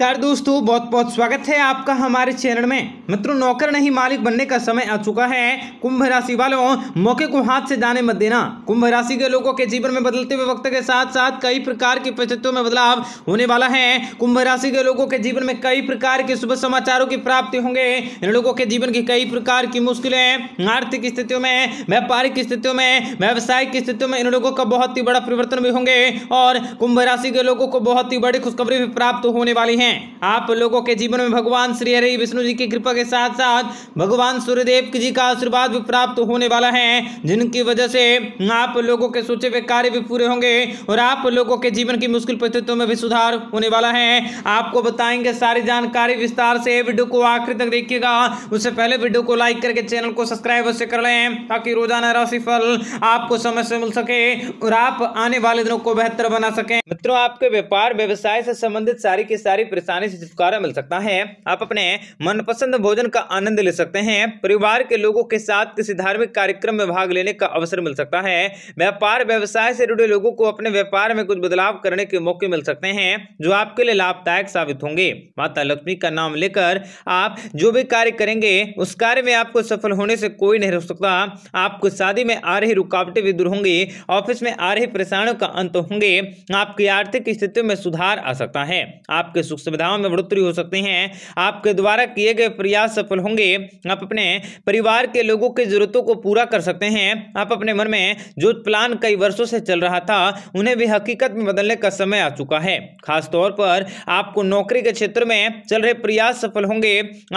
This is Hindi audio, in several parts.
कार दोस्तों बहुत बहुत स्वागत है आपका हमारे चैनल में मित्रों नौकर नहीं मालिक बनने का समय आ चुका है कुंभ राशि वालों मौके को हाथ से जाने मत देना कुंभ राशि के लोगों के जीवन में बदलते हुए वक्त के साथ साथ कई प्रकार की परिस्थितियों में बदलाव होने वाला है कुंभ राशि के लोगों के जीवन में कई प्रकार के शुभ समाचारों की प्राप्ति होंगे इन लोगों के जीवन की कई प्रकार की मुश्किलें आर्थिक स्थितियों में व्यापारिक स्थितियों में व्यावसायिक स्थितियों में इन लोगों का बहुत ही बड़ा परिवर्तन भी होंगे और कुंभ राशि के लोगों को बहुत ही बड़ी खुशखबरी भी प्राप्त होने वाली है हैं आप लोगों के जीवन में भगवान श्री हरि विष्णु जी की कृपा के साथ साथ भगवान सूर्यदेव जी का आशीर्वाद भी प्राप्त होने वाला है जिनकी वजह से आप लोगों के सोचे हुए कार्य भी पूरे होंगे और आप लोगों के जीवन की मुश्किल परिस्थितियों में भी सुधार होने वाला है आपको बताएंगे सारी जानकारी विस्तार से वीडियो को आखिर तक देखिएगा उससे पहले वीडियो को लाइक करके चैनल को सब्सक्राइब अवश्य कर लें ताकि रोजाना राशिफल आपको समय से मिल सके और आप आने वाले दिनों को बेहतर बना सके मित्रों आपके व्यापार व्यवसाय से संबंधित सारी की सारी परेशानी से छुटकारा मिल सकता है आप अपने मनपसंद भोजन का आनंद ले सकते हैं परिवार के लोगों के साथ किसी धार्मिक कार्यक्रम में भाग लेने का अवसर मिल सकता है व्यापार व्यवसाय से जुड़े लोगों को अपने व्यापार में कुछ बदलाव करने के मौके मिल सकते हैं जो आपके लिए लाभदायक साबित होंगे माता लक्ष्मी का नाम लेकर आप जो भी कार्य करेंगे उस कार्य में आपको सफल होने से कोई नहीं रोक सकता आपको शादी में आ रही रुकावटें भी दूर होंगी ऑफिस में आ रही परेशानियों का अंत होंगे आपकी आर्थिक स्थितियों में सुधार आ सकता है आपके सुख सुख सुविधाओं में बढ़ोतरी हो सकती है आपके द्वारा किए गए प्रयास सफल होंगे आप अपने परिवार के लोगों की जरूरतों को पूरा कर सकते हैं आप अपने मन में जो प्लान कई वर्षों से चल रहा था उन्हें भी हकीकत में बदलने का समय आ चुका है खासतौर पर आपको नौकरी के क्षेत्र में चल रहे प्रयास सफल होंगे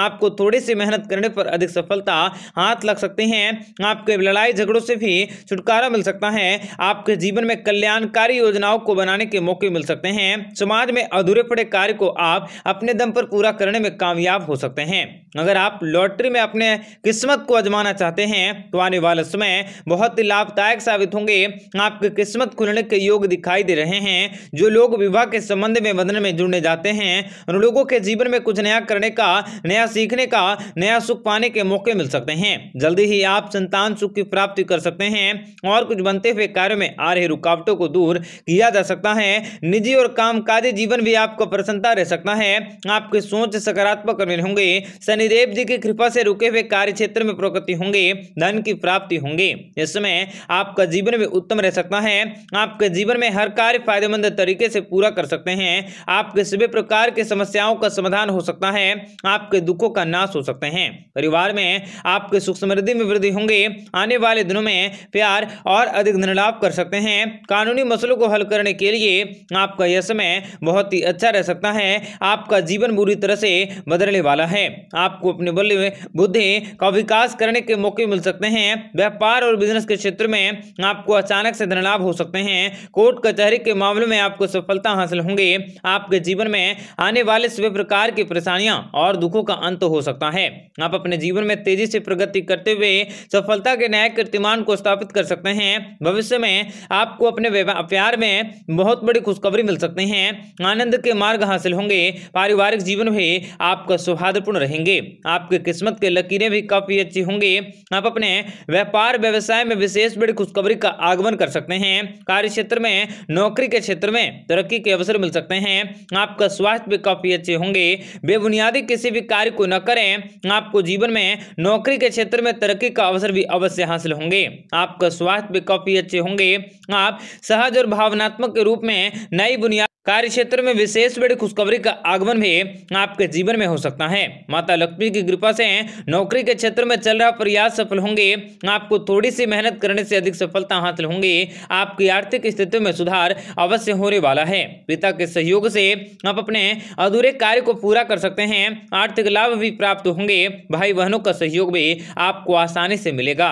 आपको थोड़ी सी मेहनत करने पर अधिक सफलता हाथ लग सकती है आपके लड़ाई झगड़ों से भी छुटकारा मिल सकता है आपके जीवन में कल्याणकारी योजनाओं को बनाने के मौके मिल सकते हैं समाज में अधूरे पड़े कार्य को आप अपने दम पर पूरा करने में कामयाब हो सकते हैं अगर आप लॉटरी में अपने किस्मत को आजमाना चाहते हैं तो आने वाला समय बहुत ही लाभदायक साबित होंगे आपकी किस्मत खुलने के योग दिखाई दे रहे हैं जो लोग विवाह के संबंध में बंधन में जुड़ने जाते हैं उन लोगों के जीवन में कुछ नया करने का नया सीखने का नया सुख पाने के मौके मिल सकते हैं जल्दी ही आप संतान सुख की प्राप्ति कर सकते हैं और कुछ बनते हुए कार्यों में आ रही रुकावटों को दूर किया जा सकता है निजी और कामकाजी जीवन भी आपको प्रसन्नता रह सकता है आपकी सोच सकारात्मक होंगे शनि शनिदेव जी की कृपा से रुके हुए कार्य क्षेत्र में प्रगति होंगे धन की प्राप्ति होंगे इस समय आपका जीवन भी उत्तम रह सकता है आपके जीवन में हर कार्य फायदेमंद तरीके से पूरा कर सकते हैं आपके सभी प्रकार के समस्याओं का समाधान हो सकता है आपके दुखों का नाश हो सकते हैं परिवार में आपके सुख समृद्धि में वृद्धि होंगे आने वाले दिनों में प्यार और अधिक धन लाभ कर सकते हैं कानूनी मसलों को हल करने के लिए आपका यह समय बहुत ही अच्छा रह सकता है आपका जीवन बुरी तरह से बदलने वाला है आप आपको अपने बल्ले में बुद्धि का विकास करने के मौके मिल सकते हैं व्यापार और बिजनेस के क्षेत्र में आपको अचानक से धनलाभ हो सकते हैं कोर्ट कचहरी के मामले में आपको सफलता हासिल होंगे आपके जीवन में आने वाले सभी प्रकार की परेशानियां और दुखों का अंत हो सकता है आप अपने जीवन में तेजी से प्रगति करते हुए सफलता के नए कीर्तिमान को स्थापित कर सकते हैं भविष्य में आपको अपने प्यार में बहुत बड़ी खुशखबरी मिल सकती है आनंद के मार्ग हासिल होंगे पारिवारिक जीवन भी आपका सौहार्दपूर्ण रहेंगे आपकी किस्मत के लकीरें भी काफ़ी अच्छी होंगी आप अपने व्यापार व्यवसाय में विशेष बड़ी खुशखबरी का आगमन कर सकते हैं कार्य क्षेत्र में नौकरी के क्षेत्र में तरक्की के अवसर मिल सकते हैं आपका स्वास्थ्य भी काफ़ी अच्छे होंगे बेबुनियादी किसी भी कार्य को न करें आपको जीवन में नौकरी के क्षेत्र में तरक्की का अवसर भी अवश्य हासिल होंगे आपका स्वास्थ्य भी काफ़ी अच्छे होंगे आप सहज और भावनात्मक के रूप में नई बुनियाद कार्य क्षेत्र में विशेष बड़ी खुशखबरी का आगमन भी आपके जीवन में हो सकता है माता लक्ष्मी लक्ष्मी की कृपा से नौकरी के क्षेत्र में चल रहा प्रयास सफल होंगे आपको थोड़ी सी मेहनत करने से अधिक सफलता हासिल होंगी आपकी आर्थिक स्थिति में सुधार अवश्य होने वाला है पिता के सहयोग से आप अपने अधूरे कार्य को पूरा कर सकते हैं आर्थिक लाभ भी प्राप्त होंगे भाई बहनों का सहयोग भी आपको आसानी से मिलेगा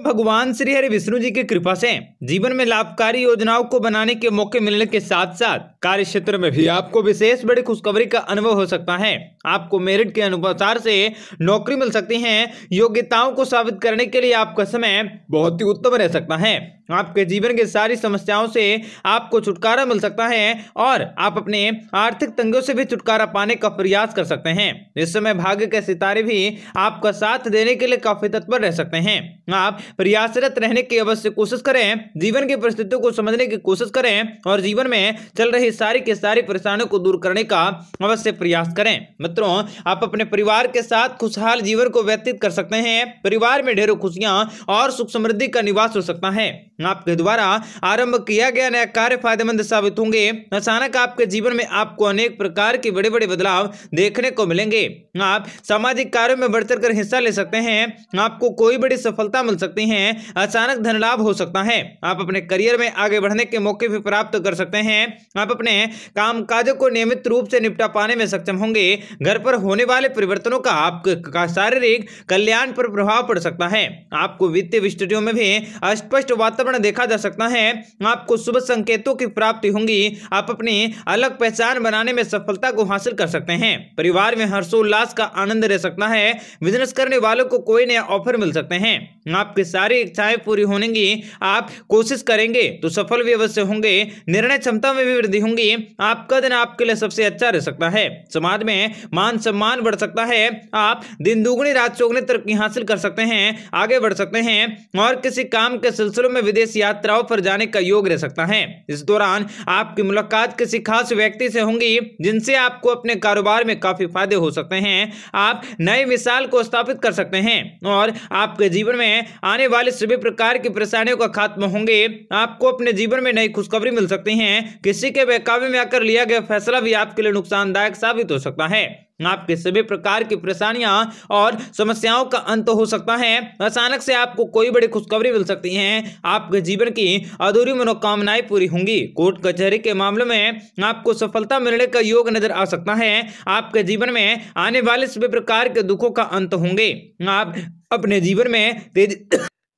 भगवान श्री हरि विष्णु जी की कृपा से जीवन में लाभकारी योजनाओं को बनाने के मौके मिलने के साथ साथ कार्य क्षेत्र में भी आपको विशेष बड़ी खुशखबरी का अनुभव हो सकता है आपको मेरिट के अनुसार से नौकरी मिल सकती है योग्यताओं को साबित करने के लिए आपका समय बहुत ही उत्तम रह सकता है आपके जीवन की सारी समस्याओं से आपको छुटकारा मिल सकता है और आप अपने आर्थिक तंगियों से भी छुटकारा पाने का प्रयास कर सकते हैं इस समय भाग्य के सितारे भी आपका साथ देने के लिए काफी तत्पर रह सकते हैं आप प्रयासरत रहने की अवश्य कोशिश करें जीवन की परिस्थितियों को समझने की कोशिश करें और जीवन में चल रही सारी के सारी परेशानियों को दूर करने का अवश्य प्रयास करें मित्रों आप अपने परिवार के साथ खुशहाल जीवन को व्यतीत कर सकते हैं परिवार में ढेरों खुशियां और सुख समृद्धि का निवास हो सकता है आपके द्वारा आरंभ किया गया नया कार्य फायदेमंद साबित होंगे अचानक आपके जीवन में आपको अनेक प्रकार के बड़े बड़े बदलाव देखने को मिलेंगे आप सामाजिक कार्यों में बढ़ चढ़ हिस्सा ले सकते हैं आपको कोई बड़ी सफलता मिल सकती है अचानक धन लाभ हो सकता है आप अपने करियर में आगे बढ़ने के मौके भी प्राप्त कर सकते हैं आप अपने काम को नियमित रूप से निपटा पाने में सक्षम होंगे घर पर होने वाले परिवर्तनों का आपके शारीरिक कल्याण पर प्रभाव पड़ सकता है आपको वित्तीय स्थितियों में भी अस्पष्ट वातावरण वातावरण तो देखा जा सकता है आपको शुभ संकेतों की प्राप्ति होंगी आप अपनी अलग पहचान बनाने में सफलता को हासिल कर सकते हैं परिवार में हर्षोल्लास का आनंद रह सकता है बिजनेस करने वालों को कोई नया ऑफर मिल सकते हैं आपकी सारी इच्छाएं पूरी होनेंगी आप कोशिश करेंगे तो सफल भी अवश्य होंगे निर्णय क्षमता में भी वृद्धि होंगी आपका दिन आपके लिए सबसे अच्छा रह सकता है समाज में मान सम्मान बढ़ सकता है आप दिन दुगुनी रात चौगनी तरक्की हासिल कर सकते हैं आगे बढ़ सकते हैं और किसी काम के सिलसिलों में विदेश यात्राओं पर जाने का योग रह सकता है इस दौरान आपकी मुलाकात किसी खास व्यक्ति से होंगी जिनसे आपको अपने कारोबार में काफी फायदे हो सकते हैं आप नए मिसाल को स्थापित कर सकते हैं और आपके जीवन में आने वाले सभी प्रकार की परेशानियों का खात्मा होंगे आपको अपने जीवन में नई खुशखबरी मिल सकती है किसी के बेकाबे में आकर लिया गया फैसला भी आपके लिए नुकसानदायक साबित हो सकता है आपके सभी प्रकार की परेशानियां और समस्याओं का अंत हो सकता है अचानक से आपको कोई बड़ी खुशखबरी मिल सकती है आपके जीवन की अधूरी मनोकामनाएं पूरी होंगी कोर्ट कचहरी के मामलों में आपको सफलता मिलने का योग नजर आ सकता है आपके जीवन में आने वाले सभी प्रकार के दुखों का अंत होंगे आप अपने जीवन में तेजी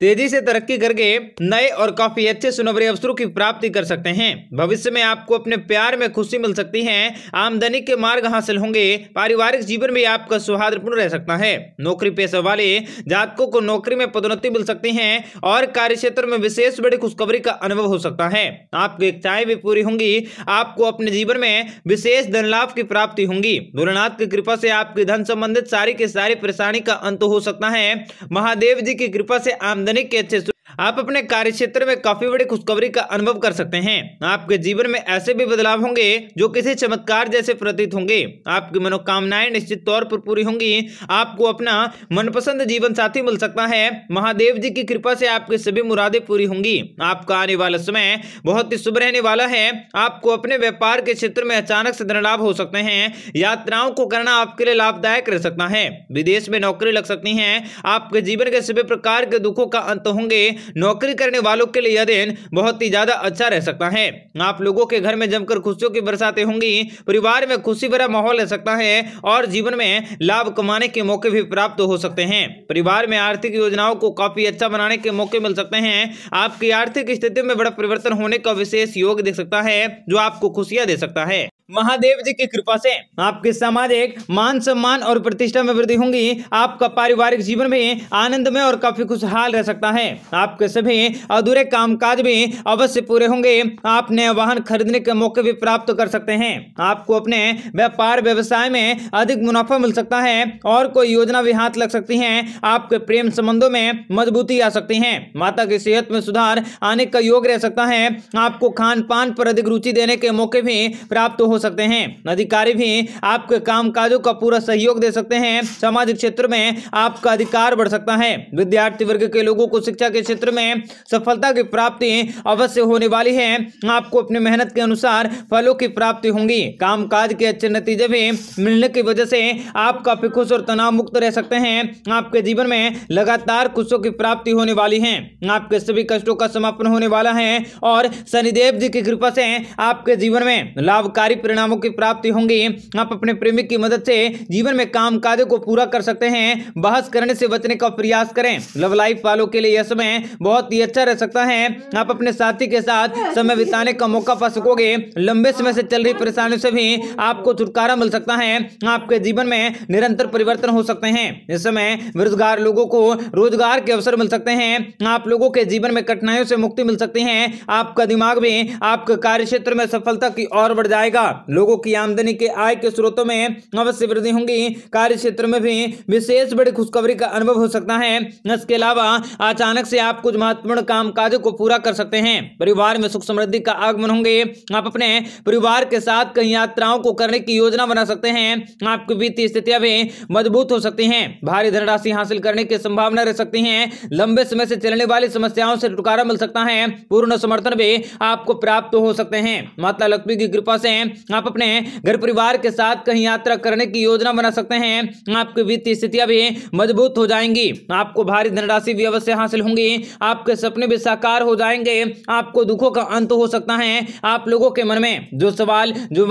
तेजी से तरक्की करके नए और काफी अच्छे सुनवरे अवसरों की प्राप्ति कर सकते हैं भविष्य में आपको अपने प्यार में खुशी मिल सकती है आमदनी के मार्ग हासिल होंगे पारिवारिक जीवन में आपका सौहार्दपूर्ण रह सकता है नौकरी पेशा वाले जातकों को नौकरी में पदोन्नति मिल सकती है और कार्य क्षेत्र में विशेष बड़ी खुशखबरी का अनुभव हो सकता है आपकी इच्छाएं भी पूरी होंगी आपको अपने जीवन में विशेष धन लाभ की प्राप्ति होंगी भोलेनाथ की कृपा से आपकी धन संबंधित सारी के सारी परेशानी का अंत हो सकता है महादेव जी की कृपा से आमदनी gets cases आप अपने कार्य क्षेत्र में काफी बड़ी खुशखबरी का अनुभव कर सकते हैं आपके जीवन में ऐसे भी बदलाव होंगे जो किसी चमत्कार जैसे प्रतीत होंगे आपकी मनोकामनाएं निश्चित तौर पर पूरी होंगी आपको अपना मनपसंद जीवन साथी मिल सकता है महादेव जी की कृपा से आपकी सभी मुरादें पूरी होंगी आपका आने वाला समय बहुत ही शुभ रहने वाला है आपको अपने व्यापार के क्षेत्र में अचानक से धन लाभ हो सकते हैं यात्राओं को करना आपके लिए लाभदायक रह सकता है विदेश में नौकरी लग सकती है आपके जीवन के सभी प्रकार के दुखों का अंत होंगे नौकरी करने वालों के लिए यह दिन बहुत ही ज़्यादा अच्छा रह सकता है आप लोगों के घर में जमकर खुशियों की बरसातें होंगी परिवार में खुशी भरा माहौल रह सकता है और जीवन में लाभ कमाने के मौके भी प्राप्त हो सकते हैं परिवार में आर्थिक योजनाओं को काफ़ी अच्छा बनाने के मौके मिल सकते हैं आपकी आर्थिक स्थिति में बड़ा परिवर्तन होने का विशेष योग दे सकता है जो आपको खुशियां दे सकता है महादेव जी की कृपा से आपके सामाजिक मान सम्मान और प्रतिष्ठा में वृद्धि होंगी आपका पारिवारिक जीवन भी आनंद में और काफी खुशहाल रह सकता है आपके सभी अधूरे कामकाज भी अवश्य पूरे होंगे आप नए वाहन खरीदने के मौके भी प्राप्त कर सकते हैं आपको अपने व्यापार व्यवसाय में अधिक मुनाफा मिल सकता है और कोई योजना भी हाथ लग सकती है आपके प्रेम संबंधों में मजबूती आ सकती है माता की सेहत में सुधार आने का योग रह सकता है आपको खान पान पर अधिक रुचि देने के मौके भी प्राप्त हो हो सकते हैं अधिकारी भी आपके काम काजों का पूरा सहयोग दे सकते हैं सामाजिक क्षेत्र में आपका अधिकार बढ़ सकता है विद्यार्थी वर्ग के लोगों को शिक्षा के क्षेत्र में सफलता की प्राप्ति अवश्य होने वाली है आपको अपनी मेहनत के अनुसार फलों की प्राप्ति होंगी काम के अच्छे नतीजे भी मिलने की वजह से आप काफी खुश और तनाव मुक्त रह सकते हैं आपके जीवन में लगातार खुशों की प्राप्ति होने वाली है आपके सभी कष्टों का समापन होने वाला है और शनिदेव जी की कृपा से आपके जीवन में लाभकारी परिणामों की प्राप्ति होंगी आप अपने प्रेमिक की मदद से जीवन में काम काज को पूरा कर सकते हैं बहस करने से बचने का प्रयास करें लव लाइफ वालों के लिए यह समय बहुत ही अच्छा रह सकता है आप अपने साथी के साथ समय बिताने का मौका पा सकोगे लंबे समय से चल रही परेशानियों से भी आपको छुटकारा मिल सकता है आपके जीवन में निरंतर परिवर्तन हो सकते हैं इस समय बेरोजगार लोगों को रोजगार के अवसर मिल सकते हैं आप लोगों के जीवन में कठिनाइयों से मुक्ति मिल सकती है आपका दिमाग भी आपके कार्य क्षेत्र में सफलता की ओर बढ़ जाएगा लोगों की आमदनी के आय के स्रोतों में अवश्य वृद्धि होगी कार्य क्षेत्र में भी विशेष बड़ी खुशखबरी का अनुभव हो सकता है इसके अलावा अचानक से आप कुछ महत्वपूर्ण काम को पूरा कर सकते हैं परिवार में सुख समृद्धि का आगमन होंगे आप अपने परिवार के साथ कई यात्राओं को करने की योजना बना सकते हैं आपकी वित्तीय स्थितियां भी मजबूत हो सकती हैं भारी धनराशि हासिल करने की संभावना रह सकती है लंबे समय से चलने वाली समस्याओं से छुटकारा मिल सकता है पूर्ण समर्थन भी आपको प्राप्त हो सकते हैं माता लक्ष्मी की कृपा से आप अपने घर परिवार के साथ कहीं यात्रा करने की योजना बना सकते हैं आपकी वित्तीय स्थितियां भी मजबूत हो जाएंगी आपको भारी धनराशि भी अवश्य हासिल होंगी आपके सपने भी साकार हो जाएंगे आपको दुखों का अंत हो सकता है आप लोगों के मन में जो सवाल जो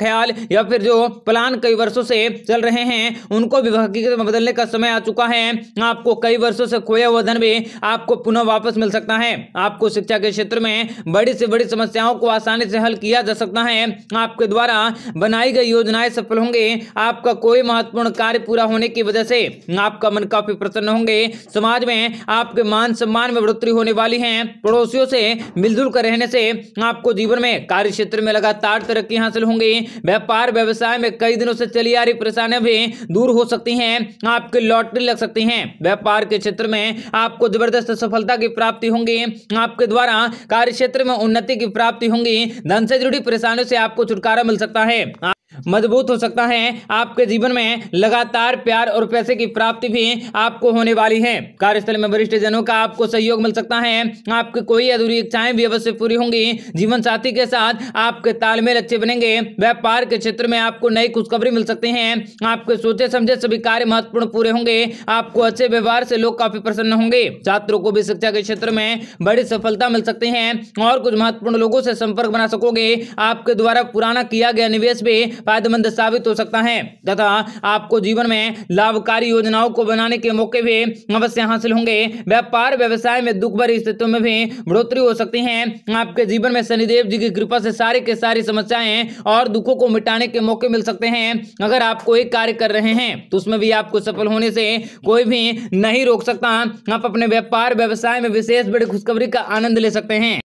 ख्याल या फिर जो प्लान कई वर्षों से चल रहे हैं उनको भी हकीकत में बदलने का समय आ चुका है आपको कई वर्षों से खोया हुआ धन भी आपको पुनः वापस मिल सकता है आपको शिक्षा के क्षेत्र में बड़ी से बड़ी समस्याओं को आसानी से हल किया जा सकता है आप आपके द्वारा बनाई गई योजनाएं सफल होंगे आपका कोई महत्वपूर्ण कार्य पूरा होने की वजह से आपका मन काफी प्रसन्न होंगे समाज में आपके मान सम्मान में बढ़ोतरी होने वाली है पड़ोसियों से मिलजुल कर रहने से आपको जीवन में कार्य क्षेत्र में लगातार तरक्की हासिल होंगी व्यापार व्यवसाय में कई दिनों से चली आ रही परेशानियां भी दूर हो सकती हैं आपकी लॉटरी लग सकती है व्यापार के क्षेत्र में आपको जबरदस्त सफलता की प्राप्ति होंगी आपके द्वारा कार्य क्षेत्र में उन्नति की प्राप्ति होंगी धन से जुड़ी परेशानियों से आपको छुटकारा छुटकारा मिल सकता है मजबूत हो सकता है आपके जीवन में लगातार प्यार और पैसे की प्राप्ति भी आपको होने वाली है कार्यस्थल में वरिष्ठ जनों का आपको सहयोग मिल सकता है आपकी कोई अधूरी इच्छाएं भी अवश्य पूरी होंगी जीवन साथी के साथ आपके तालमेल अच्छे बनेंगे व्यापार के क्षेत्र में आपको नई खुशखबरी मिल सकती है आपके सोचे समझे सभी कार्य महत्वपूर्ण पूरे होंगे आपको अच्छे व्यवहार से लोग काफी प्रसन्न होंगे छात्रों को भी शिक्षा के क्षेत्र में बड़ी सफलता मिल सकती है और कुछ महत्वपूर्ण लोगों से संपर्क बना सकोगे आपके द्वारा पुराना किया गया निवेश भी फायदेमंद साबित हो सकता है तथा आपको जीवन में लाभकारी योजनाओं को बनाने के मौके भी अवश्य हासिल होंगे व्यापार व्यवसाय में दुख भरी स्थितियों में भी बढ़ोतरी हो सकती है आपके जीवन में शनिदेव जी की कृपा से सारी के सारी समस्याएं और दुखों को मिटाने के मौके मिल सकते हैं अगर आप कोई कार्य कर रहे हैं तो उसमें भी आपको सफल होने से कोई भी नहीं रोक सकता आप अपने व्यापार व्यवसाय में विशेष बड़ी खुशखबरी का आनंद ले सकते हैं